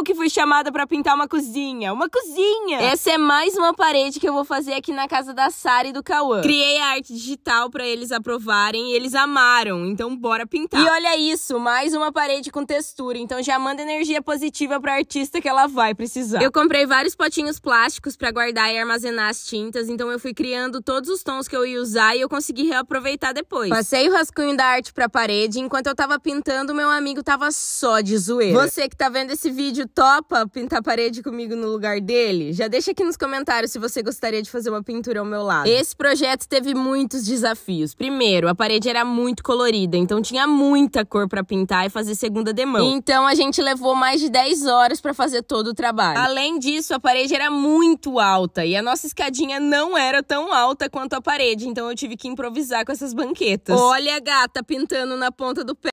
eu que fui chamada para pintar uma cozinha. Uma cozinha! Essa é mais uma parede que eu vou fazer aqui na casa da Sara e do Cauã. Criei a arte digital para eles aprovarem e eles amaram. Então bora pintar. E olha isso, mais uma parede com textura. Então já manda energia positiva pra artista que ela vai precisar. Eu comprei vários potinhos plásticos para guardar e armazenar as tintas. Então eu fui criando todos os tons que eu ia usar e eu consegui reaproveitar depois. Passei o rascunho da arte pra parede. Enquanto eu tava pintando, meu amigo tava só de zoeira. Você que tá vendo esse vídeo topa pintar a parede comigo no lugar dele? Já deixa aqui nos comentários se você gostaria de fazer uma pintura ao meu lado. Esse projeto teve muitos desafios. Primeiro, a parede era muito colorida, então tinha muita cor para pintar e fazer segunda demão. Então a gente levou mais de 10 horas para fazer todo o trabalho. Além disso, a parede era muito alta e a nossa escadinha não era tão alta quanto a parede, então eu tive que improvisar com essas banquetas. Olha a gata pintando na ponta do pé.